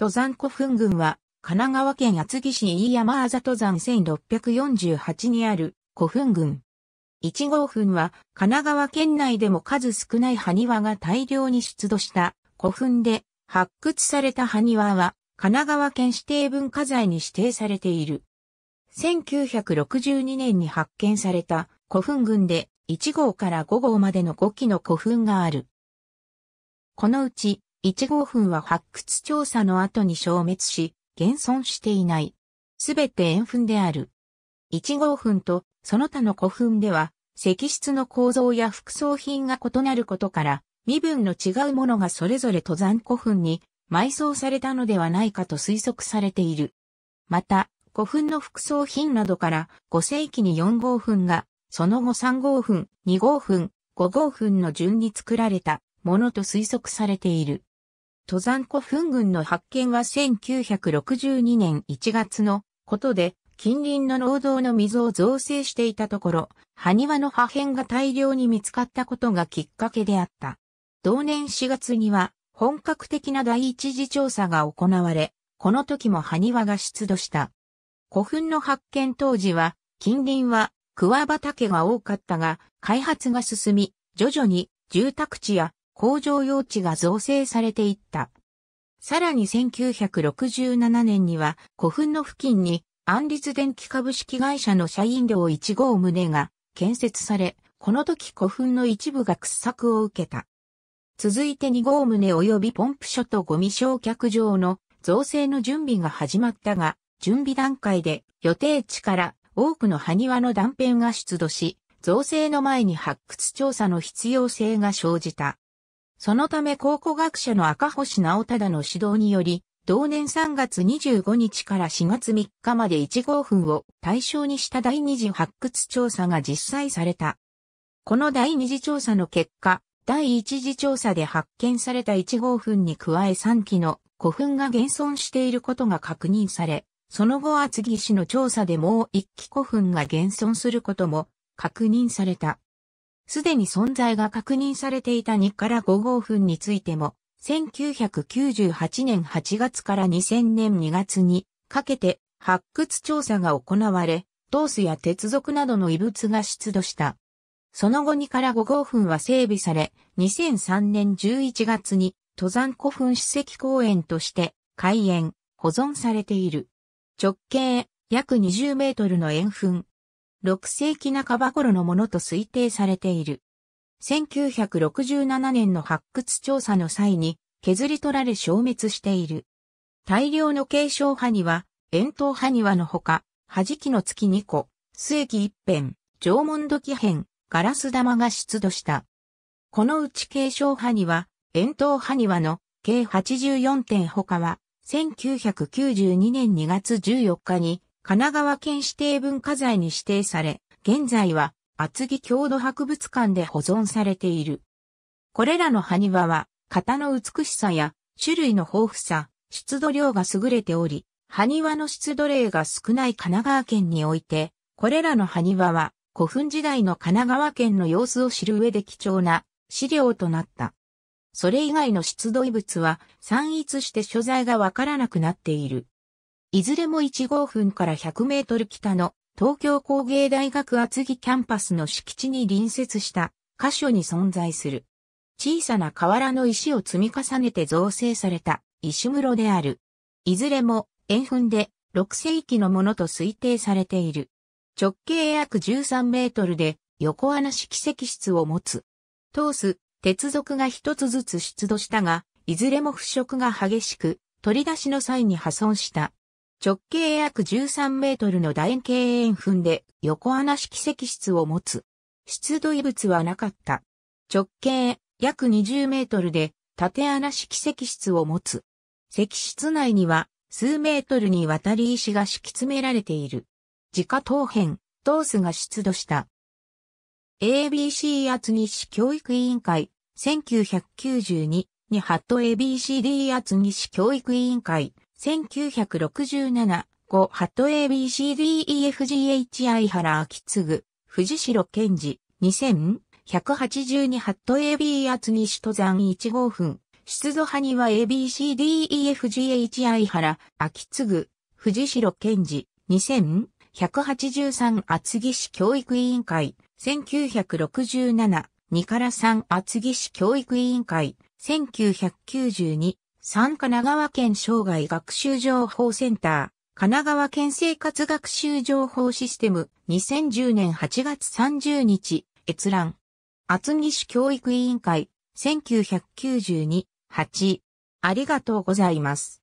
登山古墳群は、神奈川県厚木市飯山あざ登山1648にある古墳群。1号墳は、神奈川県内でも数少ない埴輪が大量に出土した古墳で、発掘された埴輪は、神奈川県指定文化財に指定されている。1962年に発見された古墳群で1号から5号までの5基の古墳がある。このうち1号墳は発掘調査の後に消滅し、現存していない。すべて円墳である。1号墳とその他の古墳では、石室の構造や副葬品が異なることから、身分の違うものがそれぞれ登山古墳に埋葬されたのではないかと推測されている。また、古墳の副葬品などから5世紀に4号墳が、その後3号墳、2号墳、5号墳の順に作られたものと推測されている。登山古墳群の発見は1962年1月のことで、近隣の農道の溝を造成していたところ、埴輪の破片が大量に見つかったことがきっかけであった。同年4月には、本格的な第一次調査が行われ、この時も埴輪が出土した。古墳の発見当時は、近隣は桑畑が多かったが、開発が進み、徐々に住宅地や工場用地が造成されていった。さらに1967年には古墳の付近に安立電気株式会社の社員寮1号棟が建設され、この時古墳の一部が掘削を受けた。続いて2号棟及びポンプ所とゴミ焼却場の造成の準備が始まったが、準備段階で予定地から多くの埴輪の断片が出土し、造成の前に発掘調査の必要性が生じた。そのため考古学者の赤星直忠の指導により、同年3月25日から4月3日まで1号墳を対象にした第二次発掘調査が実際された。この第二次調査の結果、第一次調査で発見された1号墳に加え3基の古墳が現存していることが確認され、その後厚木市の調査でもう1基古墳が現存することも確認された。すでに存在が確認されていた2から5号墳についても、1998年8月から2000年2月にかけて発掘調査が行われ、トースや鉄属などの遺物が出土した。その後2から5号墳は整備され、2003年11月に登山古墳史跡公園として開園、保存されている。直径約20メートルの円墳、6世紀半ば頃のものと推定されている。1967年の発掘調査の際に削り取られ消滅している。大量の継承派には、円筒派庭のほか、弾きの月2個、末木一辺、縄文土器辺、ガラス玉が出土した。このうち継承派には、円筒派庭の計84点ほかは、1992年2月14日に神奈川県指定文化財に指定され、現在は厚木郷土博物館で保存されている。これらの埴輪は、型の美しさや種類の豊富さ、出土量が優れており、埴輪の出土例が少ない神奈川県において、これらの埴輪は古墳時代の神奈川県の様子を知る上で貴重な資料となった。それ以外の出土遺物は散逸して所在がわからなくなっている。いずれも1号分から100メートル北の東京工芸大学厚木キャンパスの敷地に隣接した箇所に存在する。小さな瓦の石を積み重ねて造成された石室である。いずれも円墳で6世紀のものと推定されている。直径約13メートルで横穴式石室を持つ。通す鉄属が一つずつ出土したが、いずれも腐食が激しく、取り出しの際に破損した直径約13メートルの楕円形円墳で横穴式石室を持つ。出土遺物はなかった。直径約20メートルで縦穴式石室を持つ。石室内には数メートルにわたり石が敷き詰められている。自家当編、トースが出土した。ABC 厚西教育委員会、1992にハット ABCD 厚西教育委員会、1967、5、ハット ABCDEFGHI 原秋継、藤代健治、2000、182ハット AB 厚木西登山1号分、出土派には ABCDEFGHI 原秋継、藤代健治、2000、183厚木市教育委員会、1967、2から3厚木市教育委員会、1992、3神奈川県生涯学習情報センター、神奈川県生活学習情報システム、2010年8月30日、閲覧。厚木市教育委員会、1992-8。ありがとうございます。